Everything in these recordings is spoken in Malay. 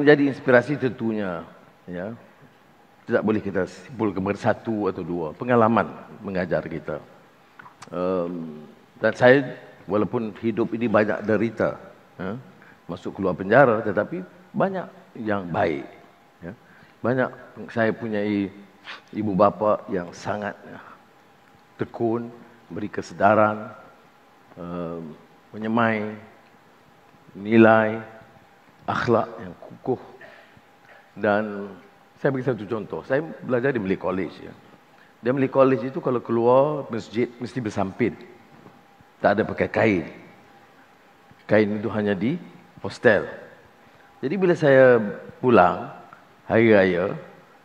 menjadi inspirasi tentunya ya tidak boleh kita simpul ke satu atau dua pengalaman mengajar kita um, dan saya walaupun hidup ini banyak derita ya, masuk keluar penjara tetapi banyak yang baik ya. banyak saya punya ibu bapa yang sangat ya, tekun beri kesedaran um, menyemai nilai akhlak yang kukuh dan saya bagi satu contoh saya belajar di Melik College ya. Dia Melik College itu kalau keluar masjid mesti bersampin. Tak ada pakai kain. Kain itu hanya di hostel. Jadi bila saya pulang hari raya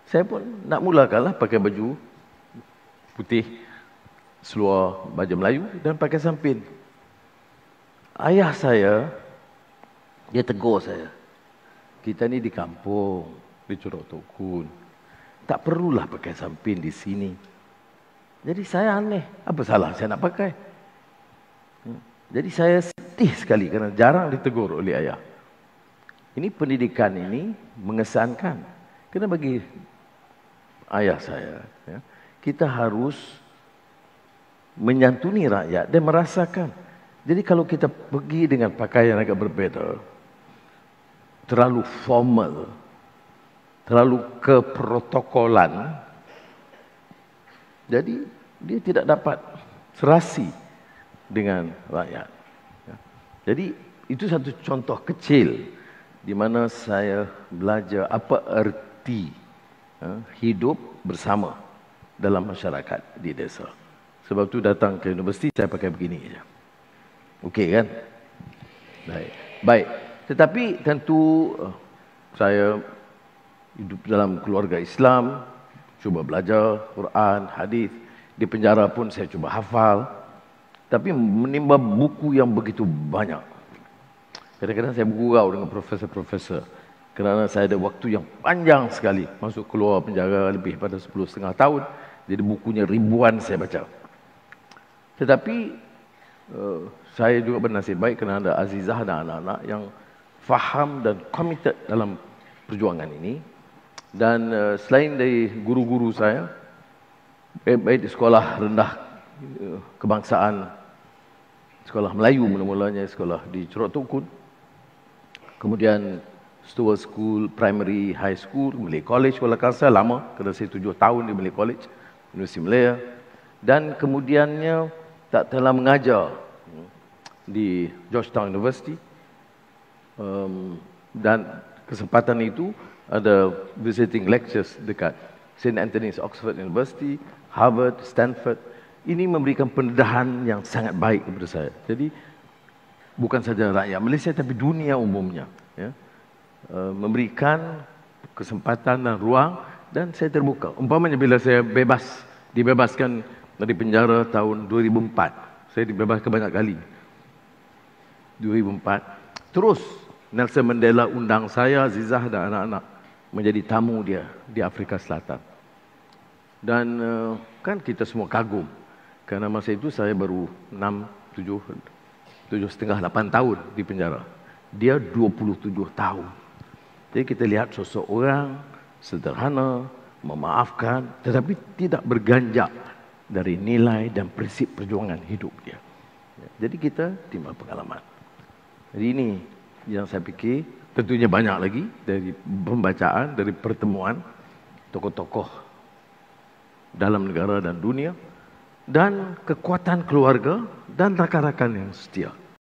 saya pun nak mulakanlah pakai baju putih seluar baju Melayu dan pakai sampin. Ayah saya dia tegur saya. Kita ni di kampung. Di Curug Tukun. Tak perlulah pakai samping di sini. Jadi saya aneh. Apa salah saya nak pakai? Hmm. Jadi saya setih sekali kerana jarang ditegur oleh ayah. Ini pendidikan ini mengesankan. Kena bagi ayah saya. Ya, kita harus menyantuni rakyat dan merasakan. Jadi kalau kita pergi dengan pakaian agak berbeda, terlalu formal, terlalu keprotokolan. Jadi dia tidak dapat serasi dengan rakyat. Ya. Jadi itu satu contoh kecil di mana saya belajar apa erti ya, hidup bersama dalam masyarakat di desa. Sebab tu datang ke universiti saya pakai begini saja. Okey kan? Baik. Baik. Tetapi tentu eh, saya hidup dalam keluarga Islam, cuba belajar Quran, hadis. Di penjara pun saya cuba hafal. Tapi menimba buku yang begitu banyak. Kadang-kadang saya bergurau dengan profesor-profesor. Kerana saya ada waktu yang panjang sekali masuk keluar penjara lebih pada sepuluh setengah tahun. Jadi bukunya ribuan saya baca. Tetapi eh, saya juga bernasib baik kerana ada Azizah dan anak-anak yang faham dan committed dalam perjuangan ini. Dan uh, selain dari guru-guru saya, baik, baik di sekolah rendah uh, kebangsaan, sekolah Melayu mula-mulanya, sekolah di Curug Tukun, kemudian Stuart School, Primary High School, Malay College, walaupun saya lama, kena saya tujuh tahun di Malay College, Universiti Malaya, dan kemudiannya tak telah mengajar hmm, di Georgetown University, um, dan kesempatan itu ada visiting lectures dekat St. Anthony's Oxford University, Harvard, Stanford. Ini memberikan pendedahan yang sangat baik kepada saya. Jadi bukan saja rakyat Malaysia tapi dunia umumnya. Ya. Memberikan kesempatan dan ruang dan saya terbuka. Umpamanya bila saya bebas, dibebaskan dari penjara tahun 2004. Saya dibebaskan banyak kali. 2004. Terus Nelson Mandela undang saya, Zizah dan anak-anak menjadi tamu dia di Afrika Selatan. Dan eh, kan kita semua kagum. kerana masa itu saya baru 6, 7, 7 setengah, 8 tahun di penjara. Dia 27 tahun. Jadi kita lihat sosok orang sederhana, memaafkan, tetapi tidak berganjak dari nilai dan prinsip perjuangan hidup dia. Jadi kita timbul pengalaman. Jadi ini yang saya pikir tentunya banyak lagi dari pembacaan dari pertemuan tokoh-tokoh dalam negara dan dunia dan kekuatan keluarga dan rakan-rakan yang setia.